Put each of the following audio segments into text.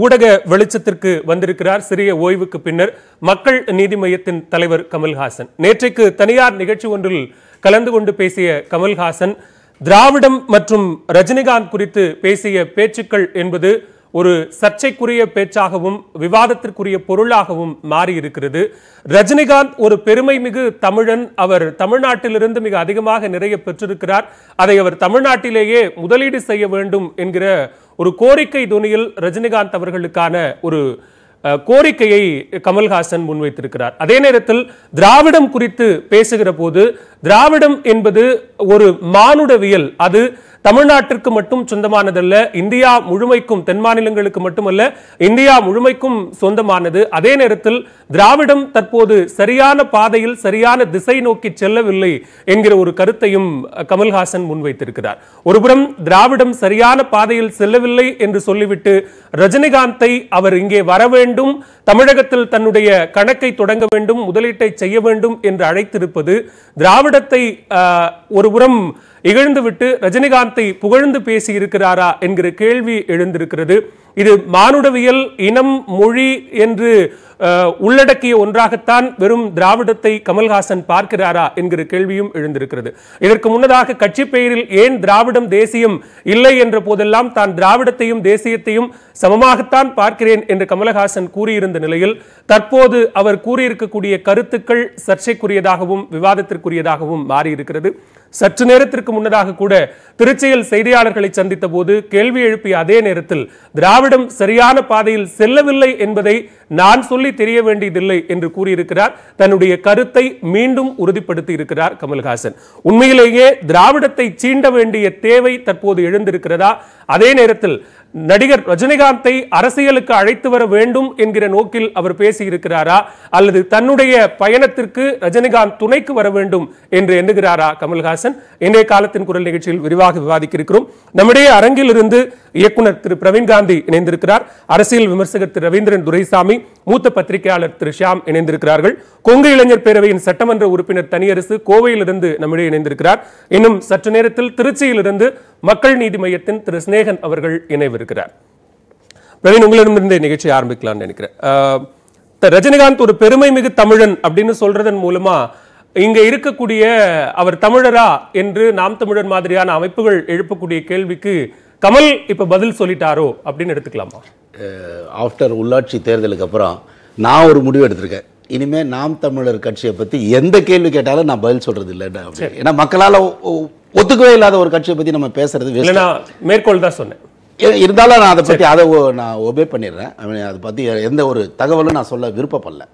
ஊடக வெளிச்சத்திற்கு வந்திருக்கிறார் சிறிய ஓய்வுக்கு பின்னர் மக்கள் நீதி மையத்தின் தலைவர் கமல்ஹாசன் நேற்றைக்கு தனியார் நிகழ்ச்சி ஒன்றில் கலந்து கொண்டு பேசிய கமல்ஹாசன் திராவிடம் மற்றும் ரஜினிகாந்த் குறித்து பேசிய பேச்சுக்கள் என்பது ஒரு சர்ச்சைக்குரிய பேச்சாகவும் விவாதத்திற்குரிய பொருளாகவும் மாறி இருக்கிறது ரஜினிகாந்த் ஒரு பெருமை மிகு தமிழன் அவர் தமிழ்நாட்டிலிருந்து மிக அதிகமாக நிறைய பெற்றிருக்கிறார் அதை அவர் தமிழ்நாட்டிலேயே முதலீடு செய்ய வேண்டும் என்கிற ஒரு கோரிக்கை துணியில் ரஜினிகாந்த் அவர்களுக்கான ஒரு கோரிக்கையை கமல்ஹாசன் முன்வைத்திருக்கிறார் அதே நேரத்தில் திராவிடம் குறித்து பேசுகிற போது திராவிடம் என்பது ஒரு மானுடவியல் அது தமிழ்நாட்டிற்கு மட்டும் சொந்தமானதல்ல இந்தியா முழுமைக்கும் தென் மாநிலங்களுக்கு மட்டுமல்ல இந்தியா முழுமைக்கும் சொந்தமானது அதே நேரத்தில் திராவிடம் தற்போது சரியான பாதையில் சரியான திசை நோக்கி செல்லவில்லை என்கிற ஒரு கருத்தையும் கமல்ஹாசன் முன்வைத்திருக்கிறார் ஒருபுறம் திராவிடம் சரியான பாதையில் செல்லவில்லை என்று சொல்லிவிட்டு ரஜினிகாந்தை அவர் இங்கே வர வேண்டும் தமிழகத்தில் தன்னுடைய கணக்கை தொடங்க வேண்டும் முதலீட்டை செய்ய வேண்டும் என்று அழைத்திருப்பது திராவிட திராவிடத்தை உரம் இகழ்ந்துவிட்டு ரஜினிகாந்தை புகழ்ந்து பேசி இருக்கிறாரா என்கிற கேள்வி எழுந்திருக்கிறது இது மானுடவியல் இனம் மொழி என்று உள்ளடக்கிய ஒன்றாகத்தான் வெறும் திராவிடத்தை கமல்ஹாசன் பார்க்கிறாரா என்கிற கேள்வியும் எழுந்திருக்கிறது இதற்கு முன்னதாக கட்சி பெயரில் ஏன் திராவிடம் தேசியம் இல்லை என்ற போதெல்லாம் தான் திராவிடத்தையும் தேசியத்தையும் சமமாகத்தான் பார்க்கிறேன் என்று கமலஹாசன் கூறியிருந்த நிலையில் தற்போது அவர் கூறியிருக்கக்கூடிய கருத்துக்கள் சர்ச்சைக்குரியதாகவும் விவாதத்திற்குரியதாகவும் மாறியிருக்கிறது சற்று நேரத்திற்கு முன்னதாக கூட திருச்சியில் செய்தியாளர்களை சந்தித்த போது கேள்வி எழுப்பிய அதே நேரத்தில் திராவிடம் சரியான பாதையில் செல்லவில்லை என்பதை நான் சொல்லி தெரிய வேண்டியதில்லை என்று கூறியிருக்கிறார் தன்னுடைய கருத்தை மீண்டும் உறுதிப்படுத்தி இருக்கிறார் கமல்ஹாசன் உண்மையிலேயே திராவிடத்தை சீண்ட வேண்டிய தேவை தற்போது எழுந்திருக்கிறதா அதே நேரத்தில் நடிகர் ரஜினிகாந்தை அரசியலுக்கு அழைத்து வர வேண்டும் என்கிற நோக்கில் அவர் பேசியிருக்கிறாரா அல்லது தன்னுடைய பயணத்திற்கு ரஜினிகாந்த் துணைக்கு வர வேண்டும் என்று எண்ணுகிறாரா கமல்ஹாசன் இன்றைய காலத்தின் குரல் நிகழ்ச்சியில் விரிவாக விவாதிக்க இருக்கிறோம் நம்முடைய அரங்கில் இருந்து இயக்குனர் திரு பிரவீன் காந்தி இணைந்திருக்கிறார் அரசியல் விமர்சகர் திரு ரவீந்திரன் துரைசாமி மூத்த பத்திரிகையாளர் திரு ஷியாம் இணைந்திருக்கிறார்கள் கொங்கு இளைஞர் பேரவையின் சட்டமன்ற உறுப்பினர் தனியரசு கோவையிலிருந்து நம்மிடையே இணைந்திருக்கிறார் இன்னும் சற்று நேரத்தில் திருச்சியிலிருந்து மக்கள் நீதி மையத்தின் திரு ஸ்னேகன் அவர்கள் இணைவிருக்கிறார் பிரவீன் உங்களிடமிருந்து நிகழ்ச்சியை ஆரம்பிக்கலாம் நினைக்கிறேன் ரஜினிகாந்த் ஒரு பெருமை மிகு தமிழன் அப்படின்னு சொல்றதன் மூலமா இங்க இருக்கக்கூடிய அவர் தமிழரா என்று நாம் தமிழர் மாதிரியான அமைப்புகள் எழுப்பக்கூடிய கேள்விக்கு கமல் இப்ப பதில் சொல்லிட்டாரோ அப்படின்னு எடுத்துக்கலாமா ஆஃப்டர் உள்ளாட்சி தேர்தலுக்கு அப்புறம் நான் ஒரு முடிவு எடுத்திருக்கேன் இனிமேல் நாம் தமிழர் கட்சியை பற்றி எந்த கேள்வி கேட்டாலும் நான் பதில் சொல்கிறது இல்லை ஏன்னா மக்களால் ஒத்துக்கவே இல்லாத ஒரு கட்சியை பற்றி நம்ம பேசுறது மேற்கோள் தான் சொன்னேன் இருந்தாலும் நான் அதை பற்றி அதை நான் ஒபே பண்ணிடுறேன் அதை பற்றி எந்த ஒரு தகவலும் நான் சொல்ல விருப்பப்படல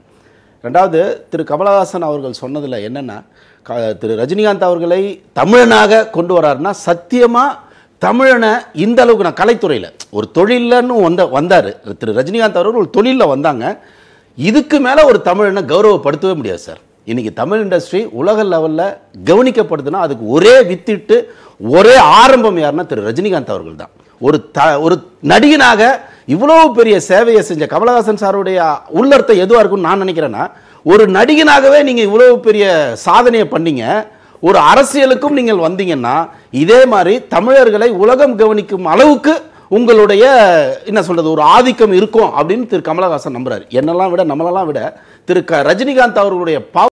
ரெண்டாவது திரு கமலஹாசன் அவர்கள் சொன்னதில் என்னென்னா திரு ரஜினிகாந்த் அவர்களை தமிழனாக கொண்டு வராருன்னா சத்தியமாக தமிழனை இந்த அளவுக்கு நான் கலைத்துறையில் ஒரு தொழிலன்னு வந்த வந்தார் திரு ரஜினிகாந்த் அவர்கள் ஒரு தொழிலில் வந்தாங்க இதுக்கு மேலே ஒரு தமிழனை கௌரவப்படுத்தவே முடியாது சார் இன்றைக்கி தமிழ் இண்டஸ்ட்ரி உலக லெவலில் கவனிக்கப்படுதுன்னா அதுக்கு ஒரே வித்திட்டு ஒரே ஆரம்பம் யாருன்னா திரு ரஜினிகாந்த் அவர்கள் தான் ஒரு த ஒரு நடிகனாக இவ்வளோ பெரிய சேவையை செஞ்ச கமலஹாசன் சாருடைய உள்ளர்த்தம் எதுவாக இருக்கும்னு நான் நினைக்கிறேன்னா ஒரு நடிகனாகவே நீங்கள் இவ்வளோ பெரிய சாதனையை பண்ணீங்க ஒரு அரசியலுக்கும் நீங்கள் வந்தீங்கன்னா இதே மாதிரி தமிழர்களை உலகம் கவனிக்கும் அளவுக்கு உங்களுடைய என்ன சொல்றது ஒரு ஆதிக்கம் இருக்கும் அப்படின்னு திரு கமலஹாசன் நம்புறாரு என்னெல்லாம் விட நம்மளெல்லாம் விட திரு ரஜினிகாந்த் அவர்களுடைய